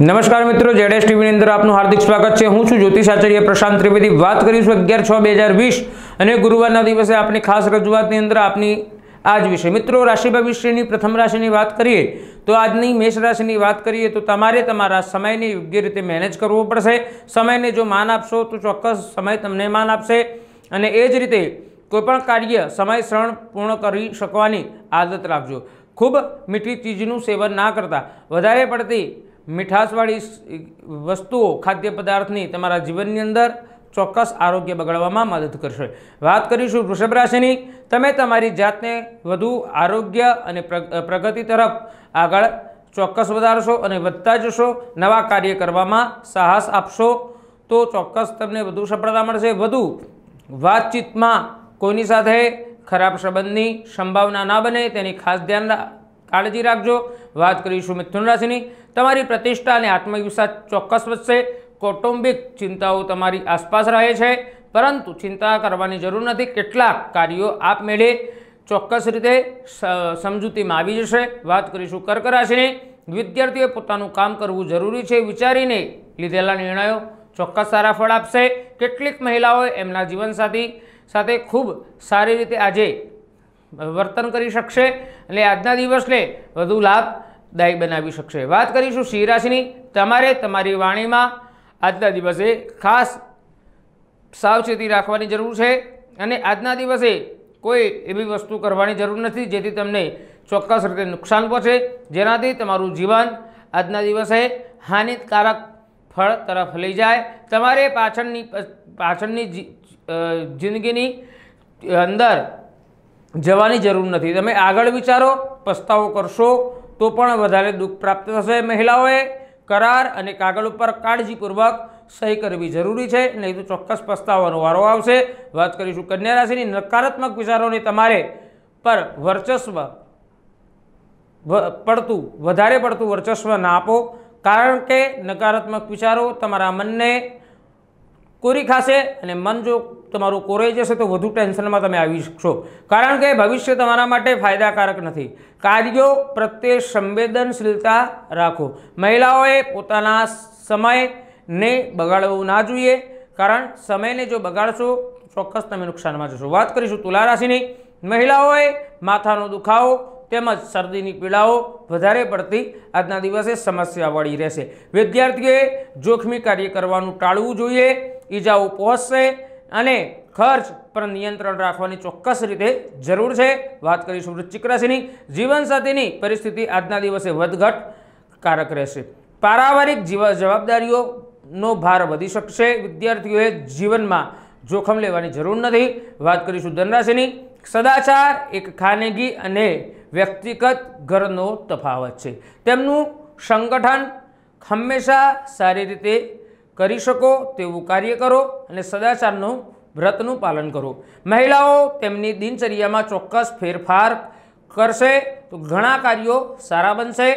નમસ્કાર મિત્રો જેડેસ ટીવીની અંદર આપનું હાર્દિક સ્વાગત છે હું છું જ્યોતિષ આચાર્ય પ્રશાંત ત્રિવેદી વાત કરીશું અગિયાર છ બે હજાર વીસ અને ગુરુવારના દિવસે આપની ખાસ રજૂઆતની અંદર આપની આજ વિશે મિત્રો રાશિ ભવિષ્યની પ્રથમ રાશિની વાત કરીએ તો આજની મેષ રાશિની વાત કરીએ તો તમારે તમારા સમયને યોગ્ય રીતે મેનેજ કરવો પડશે સમયને જો માન આપશો તો ચોક્કસ સમય તમને માન આપશે અને એ જ રીતે કોઈપણ કાર્ય સમયસરણ પૂર્ણ કરી શકવાની આદત રાખજો ખૂબ મીઠી ચીજનું સેવન ના કરતા વધારે પડતી મીઠાશવાળી વસ્તુઓ ખાદ્ય પદાર્થની તમારા જીવનની અંદર ચોક્કસ આરોગ્ય બગાડવામાં મદદ કરશે વાત કરીશું વૃષભ રાશિની તમે તમારી જાતને વધુ આરોગ્ય અને પ્રગતિ તરફ આગળ ચોક્કસ વધારશો અને વધતા જશો નવા કાર્ય કરવામાં સાહસ આપશો તો ચોક્કસ તમને વધુ સફળતા મળશે વધુ વાતચીતમાં કોઈની સાથે ખરાબ સંબંધની સંભાવના ના બને તેની ખાસ ધ્યાન કાળજી રાખજો વાત કરીશું મિથુન રાશિની તમારી પ્રતિષ્ઠા અને આત્મવિશ્વાસ ચોક્કસ વધશે કૌટુંબિક ચિંતાઓ તમારી આસપાસ રહે છે પરંતુ ચિંતા કરવાની જરૂર નથી કેટલાક કાર્યો આપમેળે ચોક્કસ રીતે સમજૂતીમાં આવી જશે વાત કરીશું કર્ક રાશિની વિદ્યાર્થીઓએ પોતાનું કામ કરવું જરૂરી છે વિચારીને લીધેલા નિર્ણયો ચોક્કસ સારા ફળ આપશે કેટલીક મહિલાઓએ એમના જીવનસાથી સાથે ખૂબ સારી રીતે આજે વર્તન કરી શકશે એટલે આજના દિવસને વધુ લાભદાયી બનાવી શકશે વાત કરીશું સિંહ રાશિની તમારે તમારી વાણીમાં આજના દિવસે ખાસ સાવચેતી રાખવાની જરૂર છે અને આજના દિવસે કોઈ એવી વસ્તુ કરવાની જરૂર નથી જેથી તમને ચોક્કસ રીતે નુકસાન પહોંચે જેનાથી તમારું જીવન આજના દિવસે હાનિકારક ફળ તરફ લઈ જાય તમારે પાછળની પાછળની જિંદગીની અંદર જવાની જરૂર નથી તમે આગળ વિચારો પસ્તાવો કરશો તો પણ વધારે દુઃખ પ્રાપ્ત થશે મહિલાઓએ કરાર અને કાગળ ઉપર કાળજીપૂર્વક સહી કરવી જરૂરી છે નહીં તો ચોક્કસ પસ્તાવાનો વારો આવશે વાત કરીશું કન્યા રાશિની નકારાત્મક વિચારોને તમારે પર વર્ચસ્વ પડતું વધારે પડતું વર્ચસ્વ ના આપો કારણ કે નકારાત્મક વિચારો તમારા મનને કોરી ખાશે અને મન જો તમારું કોરાઈ જશે તો વધુ ટેન્શનમાં તમે આવી શકશો કારણ કે ભવિષ્ય તમારા માટે ફાયદાકારક નથી કાર્યો પ્રત્યે સંવેદનશીલતા રાખો મહિલાઓએ પોતાના સમયને બગાડવું ના જોઈએ કારણ સમયને જો બગાડશો ચોક્કસ તમે નુકસાનમાં જશો વાત કરીશું તુલા રાશિની મહિલાઓએ માથાનો દુખાવો તેમજ શરદીની પીડાઓ વધારે પડતી આજના દિવસે સમસ્યા વળી રહેશે વિદ્યાર્થીઓએ જોખમી કાર્ય કરવાનું ટાળવું જોઈએ ઈજાઓ પહોંચશે અને ખર્ચ પર નિયંત્રણ રાખવાની ચોક્કસ રીતે જરૂર છે વાત કરીશું વૃશ્ચિક રાશિની જીવનસાથીની પરિસ્થિતિ આજના દિવસે વધઘટ કારક રહેશે પારિવારિક જીવ જવાબદારીઓનો ભાર વધી શકશે વિદ્યાર્થીઓએ જીવનમાં જોખમ લેવાની જરૂર નથી વાત કરીશું ધનરાશિની સદાચાર એક ખાનગી અને વ્યક્તિગત ઘરનો તફાવત છે તેમનું સંગઠન હંમેશા સારી રીતે કરી શકો તેવું કાર્ય કરો અને સદાચારનું વ્રતનું પાલન કરો મહિલાઓ તેમની દિનચર્યામાં ચોક્કસ ફેરફાર કરશે તો ઘણા કાર્યો સારા બનશે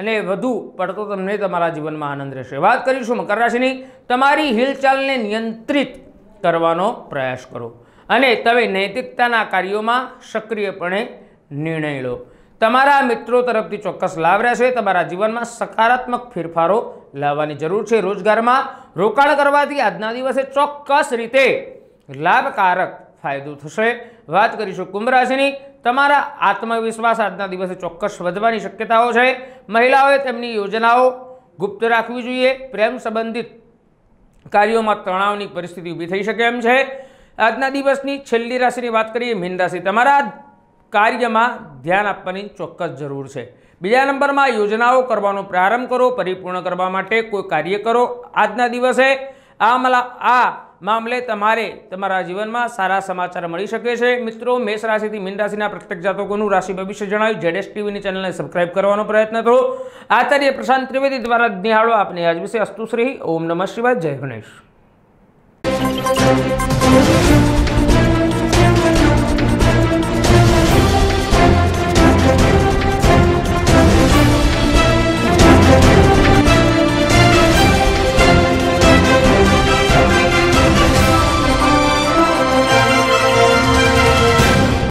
અને વધુ પડતો તમને તમારા જીવનમાં આનંદ રહેશે વાત કરીશું મકર રાશિની તમારી હિલચાલને નિયંત્રિત કરવાનો પ્રયાસ કરો અને તમે નૈતિકતાના કાર્યોમાં સક્રિયપણે નિર્ણય લો તમારા મિત્રો તરફથી ચોક્કસ લાભ રહેશે તમારા જીવનમાં સકારાત્મક ફેરફારો લાવવાની જરૂર છે રોજગારમાં રોકાણ કરવાથી આજના દિવસે ચોક્કસ રીતે લાભકારક ફાયદો થશે વાત કરીશું કુંભ રાશિની તમારા આત્મવિશ્વાસ આજના દિવસે ચોક્કસ વધવાની શક્યતાઓ છે મહિલાઓએ તેમની યોજનાઓ ગુપ્ત રાખવી જોઈએ પ્રેમ સંબંધિત કાર્યોમાં તણાવની પરિસ્થિતિ ઊભી થઈ શકે એમ છે આજના દિવસની છેલ્લી રાશિની વાત કરીએ મીન રાશિ તમારા કાર્યમાં ધ્યાન આપવાની ચોક્કસ જરૂર છે બીજા નંબરમાં યોજનાઓ કરવાનો પ્રારંભ કરો પરિપૂર્ણ કરવા માટે કોઈ કાર્ય કરો આજના દિવસે આ મલા આ મામલે તમારે તમારા જીવનમાં સારા સમાચાર મળી શકે છે મિત્રો મેષ રાશિથી મીન રાશિના પ્રત્યેક જાતકોનું રાશિ ભવિષ્ય જણાવ્યું જેડેસ ટીવીની ચેનલને સબસ્ક્રાઇબ કરવાનો પ્રયત્ન કરો આચાર્ય પ્રશાંત ત્રિવેદી દ્વારા નિહાળો આપને આજ વિશે અસ્તુશ્રી ઓમ નમઃ શિવાય જય ગણેશ